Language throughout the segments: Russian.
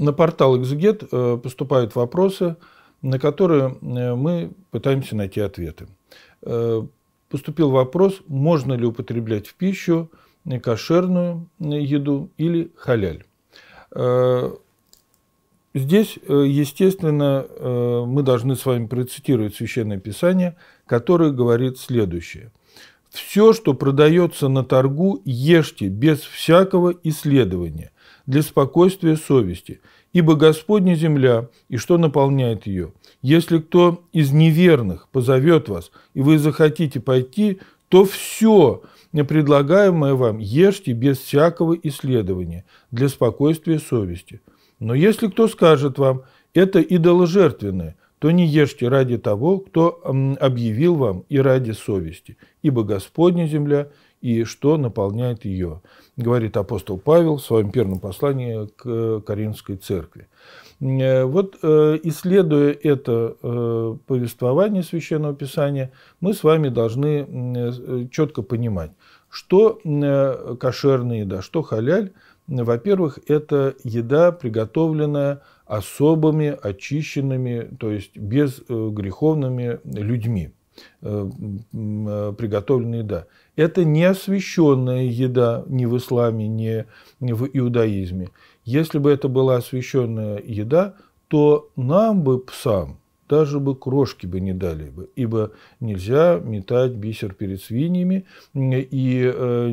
на портал «Экзегет» э, поступают вопросы, на которые э, мы пытаемся найти ответы. Э, поступил вопрос, можно ли употреблять в пищу кошерную еду или халяль. Здесь, естественно, мы должны с вами процитировать Священное Писание, которое говорит следующее. «Все, что продается на торгу, ешьте без всякого исследования – для спокойствия совести, ибо Господня земля, и что наполняет ее. Если кто из неверных позовет вас, и вы захотите пойти, то все предлагаемое вам ешьте без всякого исследования для спокойствия совести. Но если кто скажет вам, это идоложертвенное, то не ешьте ради того, кто объявил вам и ради совести, ибо Господня земля – и что наполняет ее, говорит апостол Павел в своем первом послании к э, Каринской церкви. Э, вот э, исследуя это повествование Священного Писания, мы с вами должны четко понимать, что кошерная еда, что халяль. Во-первых, это еда, приготовленная особыми, очищенными, то есть безгреховными людьми. Э, э, приготовленная еда. Это не освященная еда ни в исламе, ни в иудаизме. Если бы это была освященная еда, то нам бы, псам, даже бы крошки бы не дали бы, ибо нельзя метать бисер перед свиньями, и, э,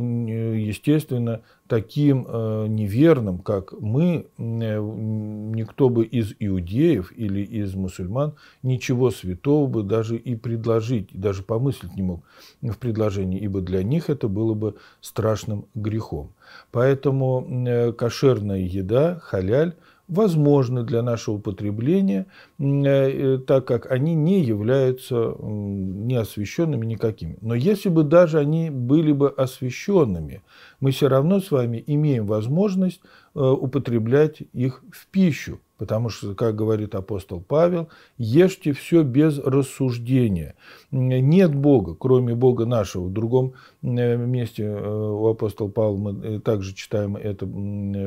естественно, таким э, неверным, как мы, э, никто бы из иудеев или из мусульман ничего святого бы даже и предложить, даже помыслить не мог в предложении, ибо для них это было бы страшным грехом. Поэтому кошерная еда, халяль – возможны для нашего употребления, э, э, так как они не являются неосвещенными никакими. Но если бы даже они были бы освещенными, мы все равно с вами имеем возможность э, употреблять их в пищу. Потому что, как говорит апостол Павел, ешьте все без рассуждения. Нет Бога, кроме Бога нашего. В другом э, месте э, у апостола Павла мы также читаем это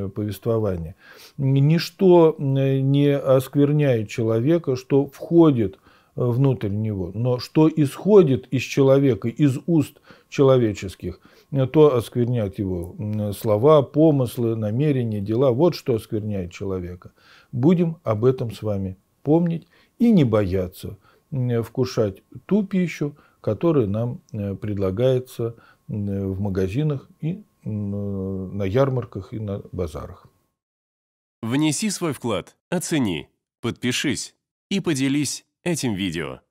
повествование. Ничто не оскверняет человека, что входит Э, внутрь него. Но что исходит из человека, из уст человеческих, э, то оскверняет его слова, помыслы, намерения, дела. Вот что оскверняет человека. Будем об этом с вами помнить и не бояться вкушать ту пищу, которая нам э, предлагается в магазинах и на ярмарках и на базарах. Внеси свой вклад, оцени, подпишись и поделись этим видео.